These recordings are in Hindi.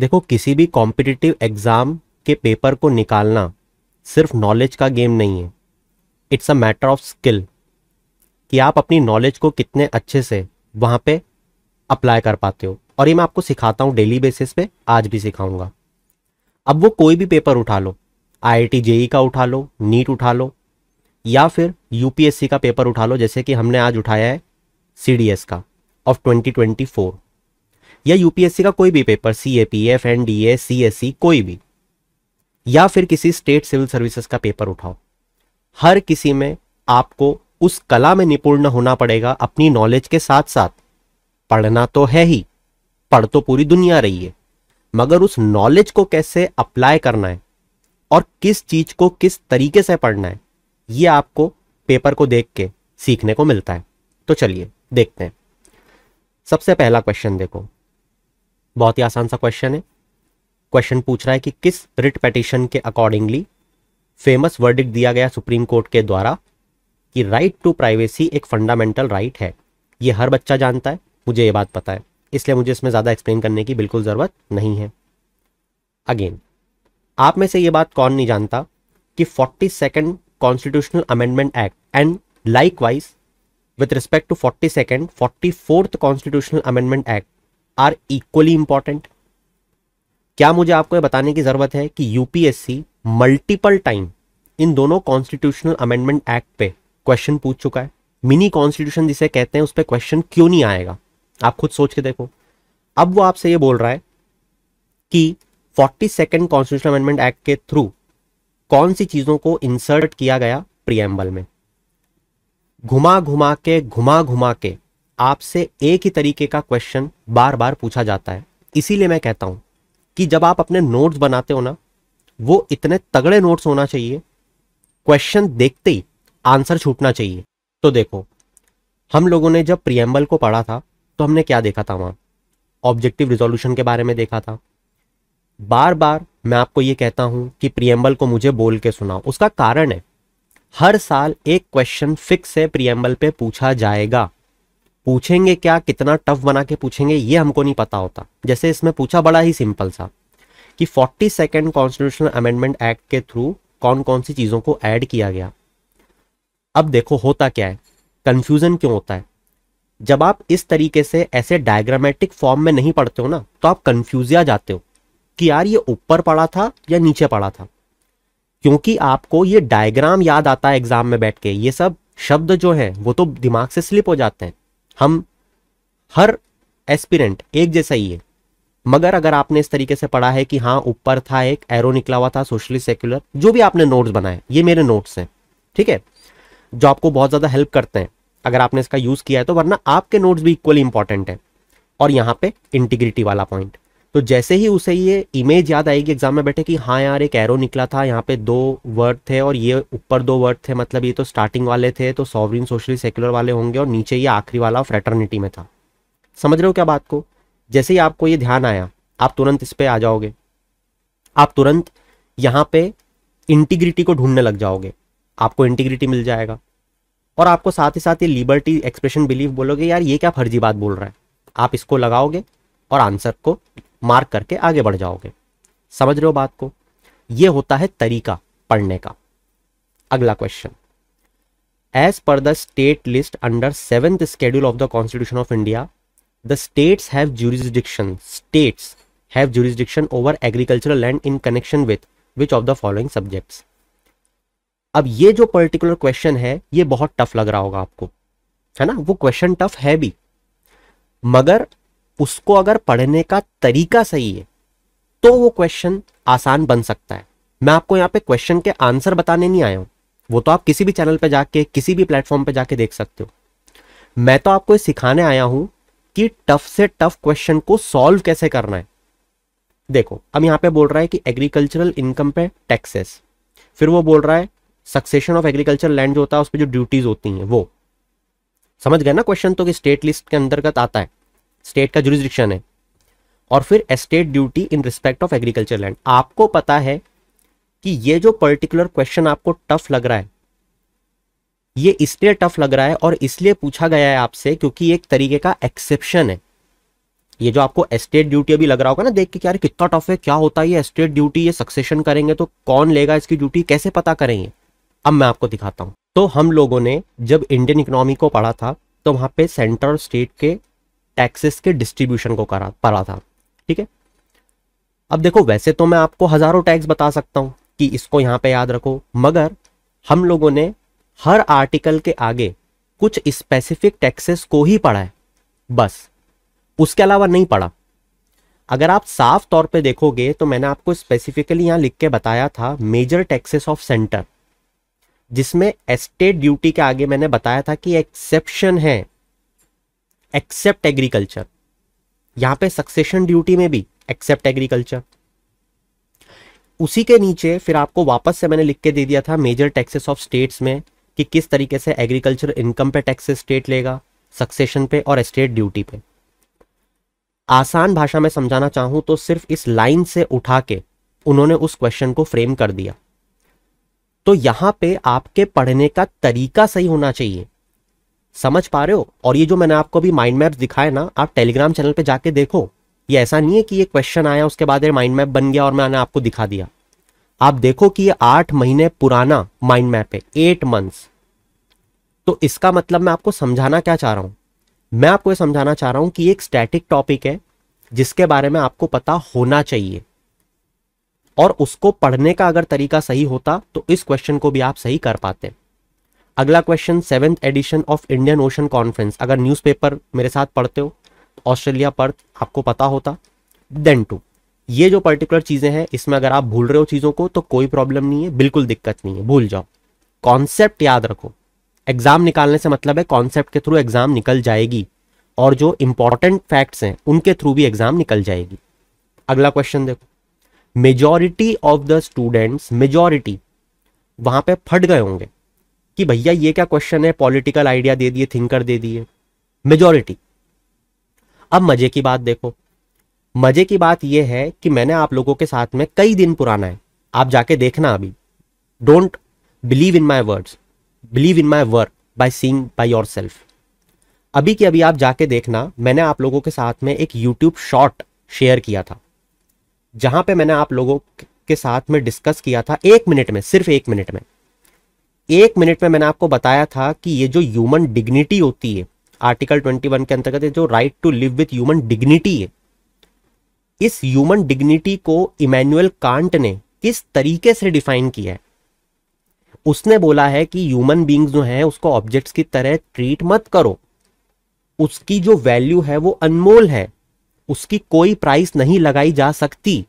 देखो किसी भी कॉम्पिटिटिव एग्ज़ाम के पेपर को निकालना सिर्फ नॉलेज का गेम नहीं है it's a matter of skill कि आप अपनी नॉलेज को कितने अच्छे से वहां पे अप्लाई कर पाते हो और ये मैं आपको सिखाता हूँ डेली बेसिस पे आज भी सिखाऊंगा अब वो कोई भी पेपर उठा लो आई आई जेई का उठा लो नीट उठा लो या फिर यूपीएससी का पेपर उठा लो जैसे कि हमने आज उठाया है सीडीएस का ऑफ 2024 या यूपीएससी का कोई भी paper C A P F N D A C S C कोई भी या फिर किसी स्टेट सिविल सर्विसेज का पेपर उठाओ हर किसी में आपको उस कला में निपुण होना पड़ेगा अपनी नॉलेज के साथ साथ पढ़ना तो है ही पढ़ तो पूरी दुनिया रही है मगर उस नॉलेज को कैसे अप्लाई करना है और किस चीज को किस तरीके से पढ़ना है ये आपको पेपर को देख के सीखने को मिलता है तो चलिए देखते हैं सबसे पहला क्वेश्चन देखो बहुत ही आसान सा क्वेश्चन है क्वेश्चन पूछ रहा है कि किस रिट पटिशन के अकॉर्डिंगली फेमस वर्डिक दिया गया सुप्रीम कोर्ट के द्वारा कि राइट टू प्राइवेसी एक फंडामेंटल राइट right है ये हर बच्चा जानता है मुझे ये बात पता है इसलिए मुझे इसमें ज़्यादा एक्सप्लेन करने की बिल्कुल ज़रूरत नहीं है अगेन आप में से ये बात कौन नहीं जानता कि forty second constitutional amendment act and likewise with respect to forty second forty fourth constitutional amendment act are equally important क्या मुझे आपको यह बताने की जरूरत है कि यूपीएससी मल्टीपल टाइम इन दोनों कॉन्स्टिट्यूशनल अमेंडमेंट एक्ट पे क्वेश्चन पूछ चुका है मिनी कॉन्स्टिट्यूशन जिसे कहते हैं उस पर क्वेश्चन क्यों नहीं आएगा आप खुद सोच के देखो अब वो आपसे ये बोल रहा है कि forty second constitution amendment act के थ्रू कौन सी चीजों को इंसर्ट किया गया प्रियम्बल में घुमा घुमा के घुमा घुमा के आपसे एक ही तरीके का क्वेश्चन बार बार पूछा जाता है इसीलिए मैं कहता हूं कि जब आप अपने नोट्स बनाते हो ना वो इतने तगड़े नोट्स होना चाहिए क्वेश्चन देखते ही आंसर छूटना चाहिए तो देखो हम लोगों ने जब प्रियम्बल को पढ़ा था तो हमने क्या देखा था वहां ऑब्जेक्टिव रिजोल्यूशन के बारे में देखा था बार बार मैं आपको ये कहता हूं कि प्रियम्बल को मुझे बोल के सुनाओ उसका कारण है हर साल एक क्वेश्चन फिक्स है प्रियम्बल पे पूछा जाएगा पूछेंगे क्या कितना टफ बना के पूछेंगे ये हमको नहीं पता होता जैसे इसमें पूछा बड़ा ही सिंपल सा कि forty second constitutional amendment act के थ्रू कौन कौन सी चीज़ों को ऐड किया गया अब देखो होता क्या है कन्फ्यूज़न क्यों होता है जब आप इस तरीके से ऐसे डायग्रामेटिक फॉर्म में नहीं पढ़ते हो ना तो आप कन्फ्यूजिया जाते हो कि यार ये ऊपर पड़ा था या नीचे पड़ा था क्योंकि आपको ये डायग्राम याद आता है एग्जाम में बैठ के ये सब शब्द जो हैं वो तो दिमाग से स्लिप हो जाते हैं हम हर एस्पिरेंट एक जैसा ही है मगर अगर आपने इस तरीके से पढ़ा है कि हाँ ऊपर था एक एरो निकला हुआ था सोशलिस्ट सेक्युलर जो भी आपने नोट्स बनाए ये मेरे नोट्स हैं ठीक है जो आपको बहुत ज़्यादा हेल्प करते हैं अगर आपने इसका यूज़ किया है तो वरना आपके नोट्स भी इक्वली इंपॉर्टेंट है और यहां पे इंटीग्रिटी वाला पॉइंट तो जैसे ही उसे ये इमेज याद आएगी एग्जाम में बैठे कि हाँ यार एक एरो निकला था यहाँ पे दो वर्ड थे और ये ऊपर दो वर्ड थे मतलब ये तो स्टार्टिंग वाले थे तो सॉवरिन सोशली सेकुलर वाले होंगे और नीचे ये आखिरी वाला फ्रेटर्निटी में था समझ रहे हो क्या बात को जैसे ही आपको ये ध्यान आया आप तुरंत इस पर आ जाओगे आप तुरंत यहाँ पे इंटीग्रिटी को ढूंढने लग जाओगे आपको इंटीग्रिटी मिल जाएगा और आपको साथ ही साथ ये लिबर्टी एक्सप्रेशन बिलीव बोलोगे यार ये क्या फर्जी बात बोल रहा है आप इसको लगाओगे और आंसर को मार्क करके आगे बढ़ जाओगे समझ रहे हो बात को यह होता है तरीका पढ़ने का अगला question as per the state list under seventh schedule of the constitution of India the states have jurisdiction states have jurisdiction over agricultural land in connection with which of the following subjects अब ये जो पर्टिकुलर क्वेश्चन है ये बहुत टफ लग रहा होगा आपको है ना वो क्वेश्चन टफ है भी मगर उसको अगर पढ़ने का तरीका सही है तो वो क्वेश्चन आसान बन सकता है मैं आपको यहाँ पे क्वेश्चन के आंसर बताने नहीं आया हूं वो तो आप किसी भी चैनल पे जाके किसी भी प्लेटफॉर्म पे जाके देख सकते हो मैं तो आपको सिखाने आया हूं कि टफ से टफ क्वेश्चन को सॉल्व कैसे करना है देखो अब यहां पे बोल रहा है कि एग्रीकल्चरल इनकम पे टैक्सेस फिर वो बोल रहा है सक्सेशन ऑफ एग्रीकल्चर लैंड जो होता है उस पर जो ड्यूटीज होती हैं वो समझ गए ना क्वेश्चन तो कि स्टेट लिस्ट के अंतर्गत आता है स्टेट का जुरिस्डिक्शन है और फिर estate duty in respect of agriculture land आपको पता है कि ये जो पर्टिकुलर क्वेश्चन आपको टफ लग रहा है ये इसलिए टफ लग रहा है और इसलिए पूछा गया है आपसे क्योंकि एक तरीके का एक्सेप्शन है ये जो आपको एस्टेट ड्यूटी अभी लग रहा होगा ना देख के क्या कितना टफ है क्या होता है ये एस्टेट ड्यूटी ये सक्सेशन करेंगे तो कौन लेगा इसकी ड्यूटी कैसे पता करेंगे अब मैं आपको दिखाता हूं तो हम लोगों ने जब इंडियन इकोनॉमी को पढ़ा था तो वहां पे सेंट्रल स्टेट के टैक्सेस के डिस्ट्रीब्यूशन को करा पड़ा था ठीक है अब देखो वैसे तो मैं आपको हज़ारों टैक्स बता सकता हूं कि इसको यहां पे याद रखो मगर हम लोगों ने हर आर्टिकल के आगे कुछ स्पेसिफिक टैक्सेस को ही पढ़ा है बस उसके अलावा नहीं पढ़ा अगर आप साफ तौर पे देखोगे तो मैंने आपको स्पेसिफिकली यहां लिख के बताया था मेजर टैक्सेस ऑफ सेंटर जिसमें एस्टेट ड्यूटी के आगे मैंने बताया था कि एक्सेप्शन है एक्सेप्ट एग्रीकल्चर यहां पे सक्सेशन ड्यूटी में भी एक्सेप्ट एग्रीकल्चर उसी के नीचे फिर आपको वापस से मैंने लिख के दे दिया था मेजर टैक्सेस ऑफ स्टेट्स में कि किस तरीके से एग्रीकल्चर इनकम पे टैक्सेस स्टेट लेगा सक्सेशन पे और स्टेट ड्यूटी पे आसान भाषा में समझाना चाहूं तो सिर्फ इस लाइन से उठा के उन्होंने उस क्वेश्चन को फ्रेम कर दिया तो यहां पे आपके पढ़ने का तरीका सही होना चाहिए समझ पा रहे हो और ये जो मैंने आपको अभी माइंड मैप दिखाया ना आप टेलीग्राम चैनल पे जाके देखो ये ऐसा नहीं है कि ये क्वेश्चन आया उसके बाद ये माइंड मैप बन गया और मैंने आपको दिखा दिया आप देखो कि ये आठ महीने पुराना माइंड मैप है एट मंथ्स तो इसका मतलब मैं आपको समझाना क्या चाह रहा हूं मैं आपको ये समझाना चाह रहा हूं कि एक स्टैटिक टॉपिक है जिसके बारे में आपको पता होना चाहिए और उसको पढ़ने का अगर तरीका सही होता तो इस क्वेश्चन को भी आप सही कर पाते अगला question seventh edition of Indian Ocean conference अगर न्यूज़पेपर मेरे साथ पढ़ते हो ऑस्ट्रेलिया पर आपको पता होता देन टू ये जो पर्टिकुलर चीज़ें हैं इसमें अगर आप भूल रहे हो चीज़ों को तो कोई प्रॉब्लम नहीं है बिल्कुल दिक्कत नहीं है भूल जाओ कॉन्सेप्ट याद रखो एग्जाम निकालने से मतलब है कॉन्सेप्ट के थ्रू एग्जाम निकल जाएगी और जो इंपॉर्टेंट फैक्ट्स हैं उनके थ्रू भी एग्जाम निकल जाएगी अगला क्वेश्चन देखो majority of the students majority वहां पे फट गए होंगे कि भैया ये क्या क्वेश्चन है पॉलिटिकल आइडिया दे दिए थिंकर दे दिए मेजोरिटी अब मजे की बात देखो मजे की बात यह है कि मैंने आप लोगों के साथ में कई दिन पुराना है आप जाके देखना अभी don't believe in my words believe in my work by seeing by yourself अभी की अभी आप जाके देखना मैंने आप लोगों के साथ में एक यूट्यूब शॉर्ट शेयर किया था जहां पे मैंने आप लोगों के साथ में डिस्कस किया था एक मिनट में सिर्फ एक मिनट में एक मिनट में मैंने आपको बताया था कि ये जो ह्यूमन डिग्निटी होती है आर्टिकल 21 के अंतर्गत जो right to live with human dignity है इस ह्यूमन डिग्निटी को इमैनुअल कांट ने किस तरीके से डिफाइन किया है उसने बोला है कि ह्यूमन बींग्स जो है उसको ऑब्जेक्ट्स की तरह ट्रीट मत करो उसकी जो वैल्यू है वो अनमोल है उसकी कोई प्राइस नहीं लगाई जा सकती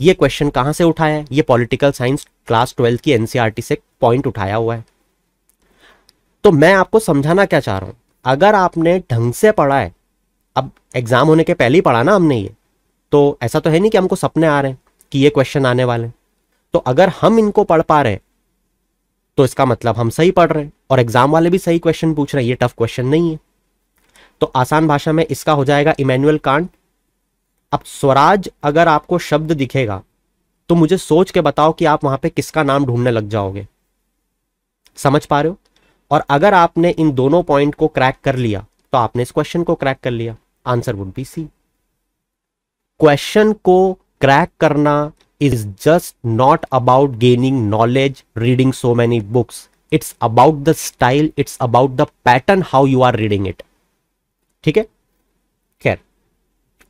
ये क्वेश्चन कहां से उठाया है ये पॉलिटिकल साइंस क्लास ट्वेल्थ की एनसीईआरटी e से पॉइंट उठाया हुआ है तो मैं आपको समझाना क्या चाह रहा हूं अगर आपने ढंग से पढ़ा है अब एग्जाम होने के पहले ही पढ़ा ना हमने ये तो ऐसा तो है नहीं कि हमको सपने आ रहे हैं कि ये क्वेश्चन आने वाले तो अगर हम इनको पढ़ पा रहे हैं तो इसका मतलब हम सही पढ़ रहे हैं और एग्जाम वाले भी सही क्वेश्चन पूछ रहे हैं ये टफ क्वेश्चन नहीं है तो आसान भाषा में इसका हो जाएगा इमेनुअल कांट अब स्वराज अगर आपको शब्द दिखेगा तो मुझे सोच के बताओ कि आप वहां पे किसका नाम ढूंढने लग जाओगे समझ पा रहे हो और अगर आपने इन दोनों पॉइंट को क्रैक कर लिया तो आपने इस क्वेश्चन को क्रैक कर लिया answer would be C question को क्रैक करना is just not about gaining knowledge reading so many books it's about the style it's about the pattern how you are reading it ठीक है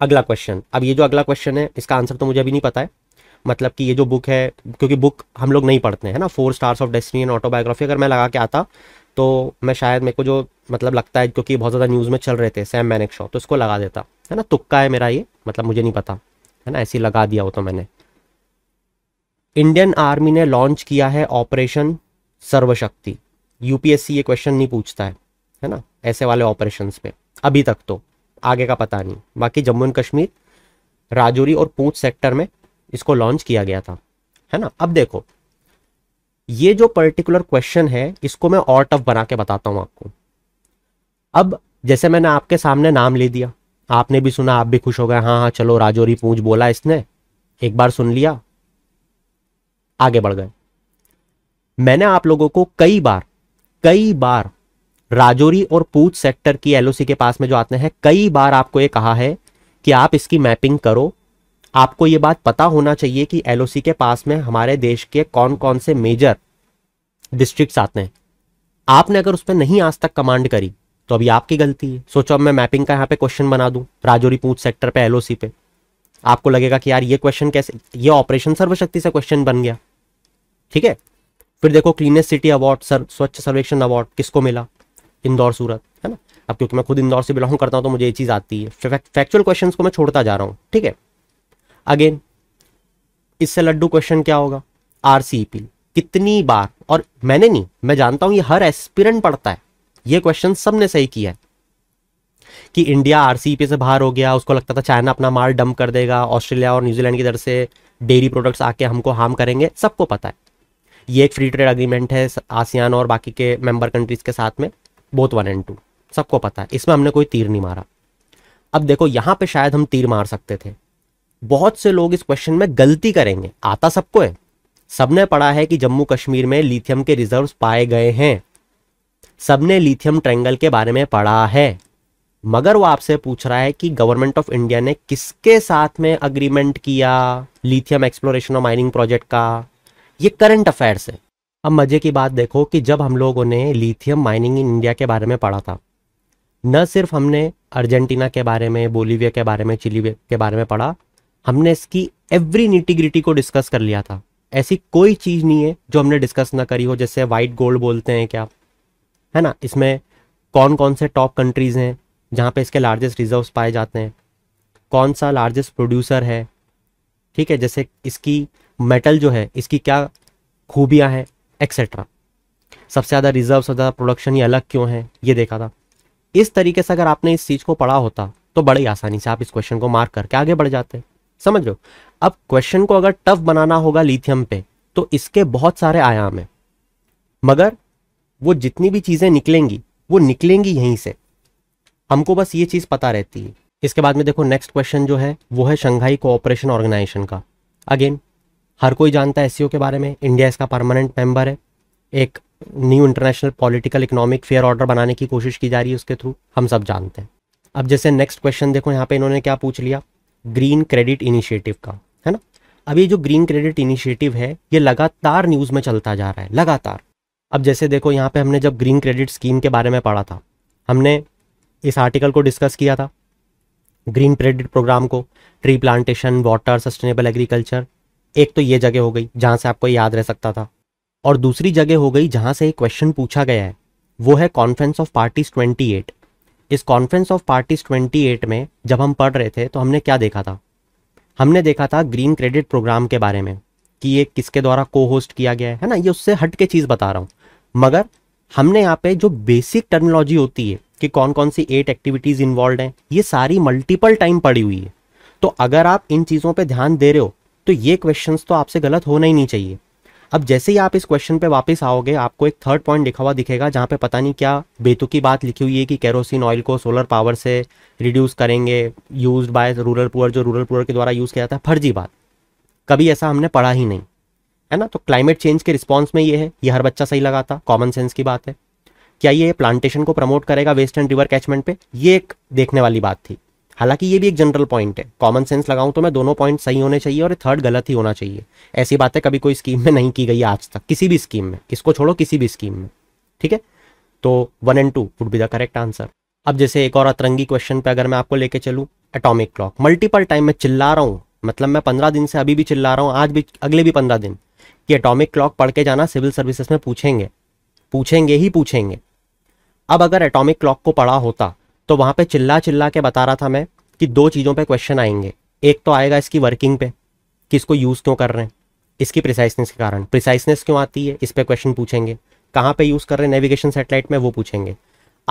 अगला क्वेश्चन अब ये जो अगला क्वेश्चन है इसका आंसर तो मुझे अभी नहीं पता है मतलब कि ये जो बुक है क्योंकि बुक हम लोग नहीं पढ़ते हैं ना four stars of destiny and autobiography अगर मैं लगा के आता तो मैं शायद मेरे को जो मतलब लगता है क्योंकि बहुत ज़्यादा न्यूज़ में चल रहे थे सैम मैनिक शॉ तो इसको लगा देता है ना तुक्का है मेरा ये मतलब मुझे नहीं पता है ना ऐसे लगा दिया हो तो मैंने इंडियन आर्मी ने लॉन्च किया है ऑपरेशन सर्वशक्ति यूपीएससी ये क्वेश्चन नहीं पूछता है है ना ऐसे वाले ऑपरेशन पे अभी तक तो आगे का पता नहीं बाकी जम्मू एंड कश्मीर राजौरी और पूंछ सेक्टर में इसको लॉन्च किया गया था है ना अब देखो ये जो पर्टिकुलर क्वेश्चन है इसको मैं और टफ बना के बताता हूं आपको अब जैसे मैंने आपके सामने नाम ले दिया आपने भी सुना आप भी खुश हो गए हाँ हाँ चलो राजौरी पूंछ बोला इसने एक बार सुन लिया आगे बढ़ गए मैंने आप लोगों को कई बार कई बार राजौरी और पूछ सेक्टर की एलओसी के पास में जो आते हैं कई बार आपको ये कहा है कि आप इसकी मैपिंग करो आपको ये बात पता होना चाहिए कि एलओसी के पास में हमारे देश के कौन कौन से मेजर डिस्ट्रिक्ट आते हैं आपने अगर उस पर नहीं आज तक कमांड करी तो अभी आपकी गलती है सोचो अब मैं मैपिंग का यहाँ पे क्वेश्चन बना दूं राजौरी पूछ सेक्टर पे एलओसी पे आपको लगेगा कि यार ये क्वेश्चन कैसे ये ऑपरेशन सर्वशक्ति से क्वेश्चन बन गया ठीक है फिर देखो क्लीनेस्ट सिटी अवार्ड सर स्वच्छ सर्वेक्षण अवार्ड किसको मिला इंदौर सूरत है ना अब क्योंकि मैं खुद इंदौर से बिलोंग करता हूँ तो मुझे ये चीज़ आती है फैक्चुअल क्वेश्चन को मैं छोड़ता जा रहा हूँ ठीक है अगेन इससे लड्डू क्वेश्चन क्या होगा आर e कितनी बार और मैंने नहीं मैं जानता हूं ये हर एस्पिरेंट पढ़ता है ये क्वेश्चन सबने सही किया है कि इंडिया आरसीपी e से बाहर हो गया उसको लगता था चाइना अपना माल डंप कर देगा ऑस्ट्रेलिया और न्यूजीलैंड की तरफ से डेयरी प्रोडक्ट्स आके हमको हार्म करेंगे सबको पता है ये एक फ्री ट्रेड अग्रीमेंट है आसियान और बाकी के मेंबर कंट्रीज के साथ में बोथ वन एंड टू सबको पता है इसमें हमने कोई तीर नहीं मारा अब देखो यहां पे शायद हम तीर मार सकते थे बहुत से लोग इस क्वेश्चन में गलती करेंगे आता सबको है सबने पढ़ा है कि जम्मू कश्मीर में लिथियम के रिजर्व पाए गए हैं सबने लिथियम ट्रेंगल के बारे में पढ़ा है मगर वो आपसे पूछ रहा है कि गवर्नमेंट ऑफ इंडिया ने किसके साथ में अग्रीमेंट किया लिथियम एक्सप्लोरेशन और माइनिंग प्रोजेक्ट का ये करंट अफेयर्स है अब मज़े की बात देखो कि जब हम लोगों ने लिथियम माइनिंग इन इंडिया के बारे में पढ़ा था न सिर्फ हमने अर्जेंटीना के बारे में बोलीविया के बारे में चिली के बारे में पढ़ा हमने इसकी एवरी निटिग्रिटी को डिस्कस कर लिया था ऐसी कोई चीज़ नहीं है जो हमने डिस्कस ना करी हो जैसे वाइट गोल्ड बोलते हैं क्या है ना इसमें कौन कौन से टॉप कंट्रीज़ हैं जहाँ पे इसके लार्जेस्ट रिजर्व्स पाए जाते हैं कौन सा लार्जेस्ट प्रोड्यूसर है ठीक है जैसे इसकी मेटल जो है इसकी क्या खूबियाँ हैं एक्सेट्रा सबसे ज़्यादा रिजर्व सबसे ज़्यादा प्रोडक्शन ये अलग क्यों है ये देखा था इस तरीके से अगर आपने इस चीज़ को पढ़ा होता तो बड़ी आसानी से आप इस क्वेश्चन को मार्क करके आगे बढ़ जाते समझ लो अब क्वेश्चन को अगर टफ बनाना होगा लिथियम पे तो इसके बहुत सारे आयाम हैं मगर वो जितनी भी चीज़ें निकलेंगी वो निकलेंगी यहीं से हमको बस ये चीज़ पता रहती है इसके बाद में देखो नेक्स्ट क्वेश्चन जो है वो है शंघाई कोऑपरेशन ऑर्गेनाइजेशन का अगेन हर कोई जानता है एस e के बारे में इंडिया इसका परमानेंट मेंबर है एक new international political economic fair order बनाने की कोशिश की जा रही है उसके थ्रू हम सब जानते हैं अब जैसे नेक्स्ट क्वेश्चन देखो यहाँ पे इन्होंने क्या पूछ लिया ग्रीन क्रेडिट इनिशिएटिव का है ना अब ये जो ग्रीन क्रेडिट इनिशिएटिव है ये लगातार न्यूज़ में चलता जा रहा है लगातार अब जैसे देखो यहाँ पे हमने जब ग्रीन क्रेडिट स्कीम के बारे में पढ़ा था हमने इस आर्टिकल को डिस्कस किया था ग्रीन क्रेडिट प्रोग्राम को tree plantation water sustainable agriculture एक तो ये जगह हो गई जहां से आपको याद रह सकता था और दूसरी जगह हो गई जहां से एक क्वेश्चन पूछा गया है वो है कॉन्फ्रेंस ऑफ पार्टीज 28 इस कॉन्फ्रेंस ऑफ पार्टीज 28 में जब हम पढ़ रहे थे तो हमने क्या देखा था हमने देखा था ग्रीन क्रेडिट प्रोग्राम के बारे में कि ये किसके द्वारा को होस्ट किया गया है, है ना ये उससे हट के चीज़ बता रहा हूँ मगर हमने यहाँ पे जो बेसिक टर्मिनोलॉजी होती है कि कौन कौन सी एट एक्टिविटीज़ इन्वॉल्व हैं ये सारी मल्टीपल टाइम पड़ी हुई है तो अगर आप इन चीज़ों पर ध्यान दे रहे हो तो ये क्वेश्चंस तो आपसे गलत होना ही नहीं चाहिए अब जैसे ही आप इस क्वेश्चन पे वापस आओगे आपको एक थर्ड पॉइंट लिखा हुआ दिखेगा जहाँ पे पता नहीं क्या बेतुकी बात लिखी हुई है कि कैरोसिन ऑयल को सोलर पावर से रिड्यूस करेंगे यूज बाय रूरल पुअर जो रूरल पुअर के द्वारा यूज़ किया जाता है फर्जी बात कभी ऐसा हमने पढ़ा ही नहीं है ना तो क्लाइमेट चेंज के रिस्पॉन्स में ये है ये हर बच्चा सही लगाता कॉमन सेंस की बात है क्या ये प्लांटेशन को प्रमोट करेगा वेस्ट एंड रिवर कैचमेंट पे ये एक देखने वाली बात थी हालांकि ये भी एक जनरल पॉइंट है कॉमन सेंस लगाऊं तो मैं दोनों पॉइंट सही होने चाहिए और थर्ड गलत ही होना चाहिए ऐसी बातें कभी कोई स्कीम में नहीं की गई आज तक किसी भी स्कीम में इसको छोड़ो किसी भी स्कीम में ठीक है तो one and two would be the correct answer अब जैसे एक और अतरंगी क्वेश्चन पे अगर मैं आपको लेके चलूँ एटॉमिक क्लॉक मल्टीपल टाइम मैं चिल्ला रहा हूँ मतलब मैं पंद्रह दिन से अभी भी चिल्ला रहा हूँ आज भी अगले भी पंद्रह दिन कि एटॉमिक क्लॉक पढ़ के जाना सिविल सर्विसेज में पूछेंगे पूछेंगे ही पूछेंगे अब अगर एटॉमिक क्लॉक को पढ़ा होता तो वहां पे चिल्ला चिल्ला के बता रहा था मैं कि दो चीज़ों पे क्वेश्चन आएंगे एक तो आएगा इसकी वर्किंग पे कि इसको यूज़ क्यों कर रहे हैं इसकी प्रिसाइसनेस के कारण प्रिसाइसनेस क्यों आती है इस पर क्वेश्चन पूछेंगे कहाँ पे यूज़ कर रहे हैं नेविगेशन सेटेलाइट में वो पूछेंगे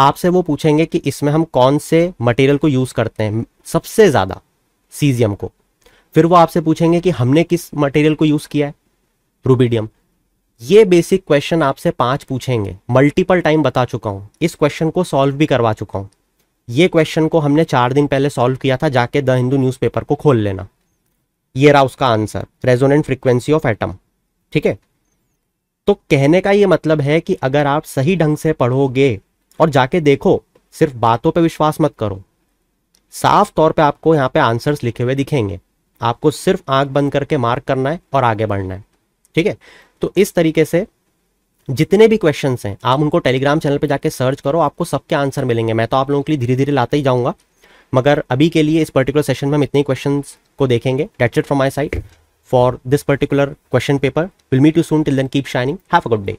आपसे वो पूछेंगे कि इसमें हम कौन से मटेरियल को यूज़ करते हैं सबसे ज़्यादा सीजियम को फिर वो आपसे पूछेंगे कि हमने किस मटेरियल को यूज़ किया है रूबीडियम ये बेसिक क्वेश्चन आपसे पांच पूछेंगे मल्टीपल टाइम बता चुका हूं इस क्वेश्चन को सॉल्व भी करवा चुका हूँ ये क्वेश्चन को हमने चार दिन पहले सॉल्व किया था जाके द हिंदू न्यूज़पेपर को खोल लेना ये रहा उसका answer resonant frequency of atom ठीक है तो कहने का ये मतलब है कि अगर आप सही ढंग से पढ़ोगे और जाके देखो सिर्फ बातों पे विश्वास मत करो साफ तौर पे आपको यहाँ पे आंसर्स लिखे हुए दिखेंगे आपको सिर्फ आंख बंद करके मार्क करना है और आगे बढ़ना है ठीक है तो इस तरीके से जितने भी क्वेश्चन हैं आप उनको टेलीग्राम चैनल पर जाकर सर्च करो आपको सबके आंसर मिलेंगे मैं तो आप लोगों के लिए धीरे धीरे लाते ही जाऊँगा मगर अभी के लिए इस पर्टिकुलर सेशन में हम इतने क्वेश्चन को देखेंगे that's it from my side for this particular question paper will meet you soon till then keep shining have a good day